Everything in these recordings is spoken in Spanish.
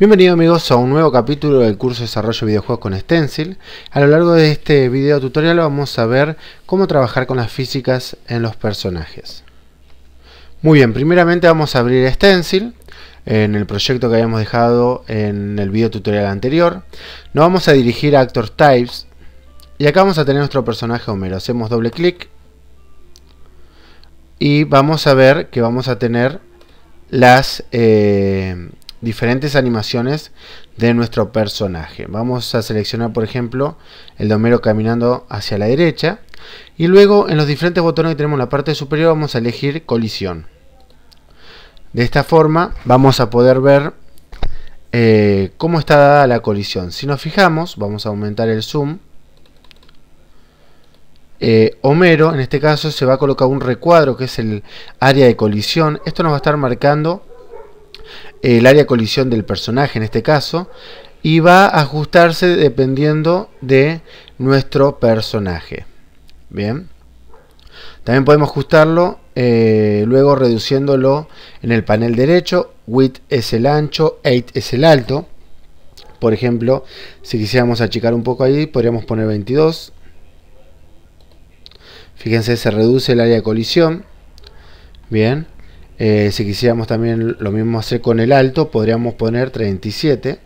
Bienvenidos amigos a un nuevo capítulo del curso de desarrollo de videojuegos con Stencil. A lo largo de este video tutorial vamos a ver cómo trabajar con las físicas en los personajes. Muy bien, primeramente vamos a abrir Stencil en el proyecto que habíamos dejado en el video tutorial anterior. Nos vamos a dirigir a Actor Types y acá vamos a tener nuestro personaje Homero. Hacemos doble clic y vamos a ver que vamos a tener las... Eh, diferentes animaciones de nuestro personaje. Vamos a seleccionar, por ejemplo, el de Homero caminando hacia la derecha. Y luego en los diferentes botones que tenemos en la parte superior vamos a elegir colisión. De esta forma vamos a poder ver eh, cómo está dada la colisión. Si nos fijamos, vamos a aumentar el zoom. Eh, Homero, en este caso, se va a colocar un recuadro que es el área de colisión. Esto nos va a estar marcando el área de colisión del personaje en este caso, y va a ajustarse dependiendo de nuestro personaje. Bien. También podemos ajustarlo eh, luego reduciéndolo en el panel derecho. Width es el ancho, 8 es el alto. Por ejemplo, si quisiéramos achicar un poco ahí, podríamos poner 22. Fíjense, se reduce el área de colisión. Bien. Eh, si quisiéramos también lo mismo hacer con el alto, podríamos poner 37.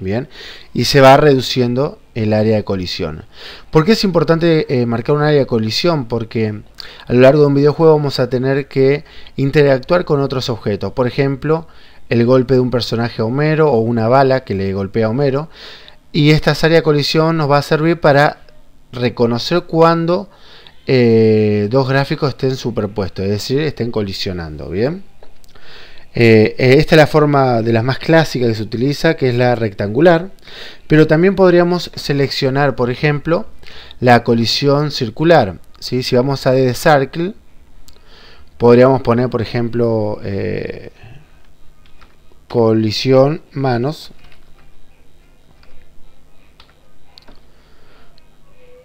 Bien, y se va reduciendo el área de colisión. ¿Por qué es importante eh, marcar un área de colisión? Porque a lo largo de un videojuego vamos a tener que interactuar con otros objetos. Por ejemplo, el golpe de un personaje a Homero o una bala que le golpea a Homero. Y esta área de colisión nos va a servir para reconocer cuando eh, dos gráficos estén superpuestos, es decir, estén colisionando, ¿bien? Eh, esta es la forma de las más clásicas que se utiliza, que es la rectangular, pero también podríamos seleccionar, por ejemplo, la colisión circular. ¿sí? Si vamos a The Circle, podríamos poner, por ejemplo, eh, colisión manos.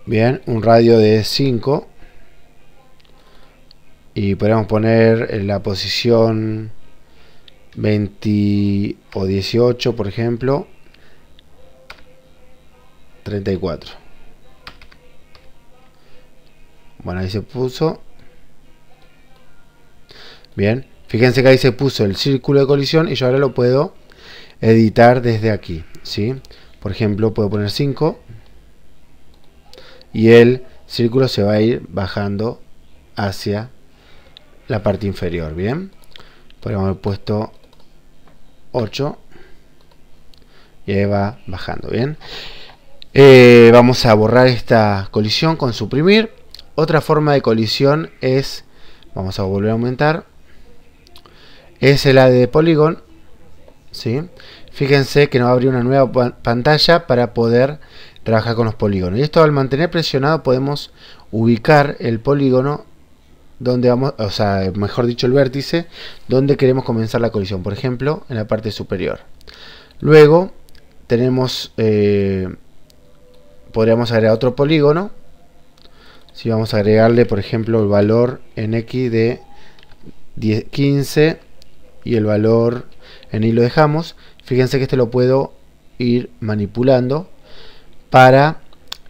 Bien, un radio de 5 y podemos poner en eh, la posición 20 o 18 por ejemplo 34 bueno ahí se puso bien fíjense que ahí se puso el círculo de colisión y yo ahora lo puedo editar desde aquí ¿sí? por ejemplo puedo poner 5 y el círculo se va a ir bajando hacia la parte inferior, ¿bien? podemos haber puesto 8 y ahí va bajando, ¿bien? Eh, vamos a borrar esta colisión con suprimir. Otra forma de colisión es, vamos a volver a aumentar, es el AD de polígono, ¿sí? Fíjense que nos abre una nueva pantalla para poder trabajar con los polígonos. Y esto al mantener presionado podemos ubicar el polígono donde vamos, o sea, mejor dicho el vértice, donde queremos comenzar la colisión, por ejemplo, en la parte superior. Luego tenemos, eh, podríamos agregar otro polígono, si vamos a agregarle, por ejemplo, el valor en X de 10, 15 y el valor en Y lo dejamos, fíjense que este lo puedo ir manipulando para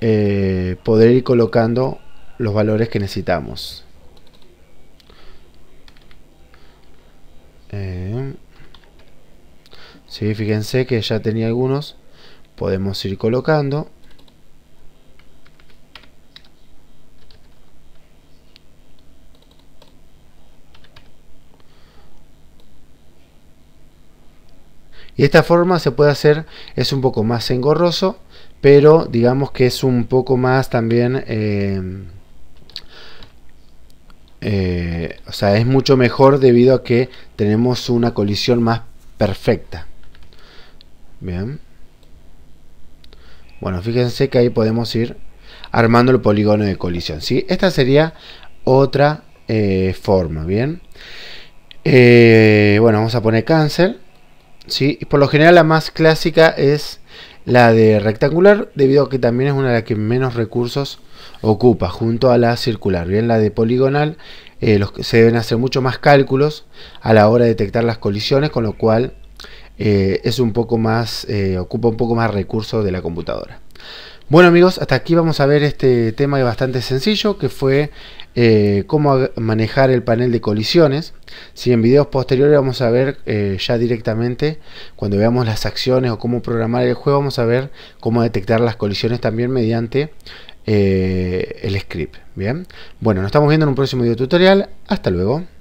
eh, poder ir colocando los valores que necesitamos. ¿Sí? Fíjense que ya tenía algunos. Podemos ir colocando. Y esta forma se puede hacer, es un poco más engorroso, pero digamos que es un poco más también... Em, eh, o sea, es mucho mejor debido a que tenemos una colisión más perfecta. Bien. Bueno, fíjense que ahí podemos ir armando el polígono de colisión. ¿sí? Esta sería otra eh, forma. Bien. Eh, bueno, vamos a poner cancel. ¿sí? Y por lo general la más clásica es la de rectangular, debido a que también es una de las que menos recursos ocupa, junto a la circular. Bien, la de poligonal, eh, los se deben hacer mucho más cálculos a la hora de detectar las colisiones, con lo cual eh, es un poco más, eh, ocupa un poco más recursos de la computadora. Bueno amigos, hasta aquí vamos a ver este tema bastante sencillo, que fue eh, cómo manejar el panel de colisiones. Si en videos posteriores vamos a ver ya directamente, cuando veamos las acciones o cómo programar el juego, vamos a ver cómo detectar las colisiones también mediante el script. Bien, bueno, nos estamos viendo en un próximo video tutorial. Hasta luego.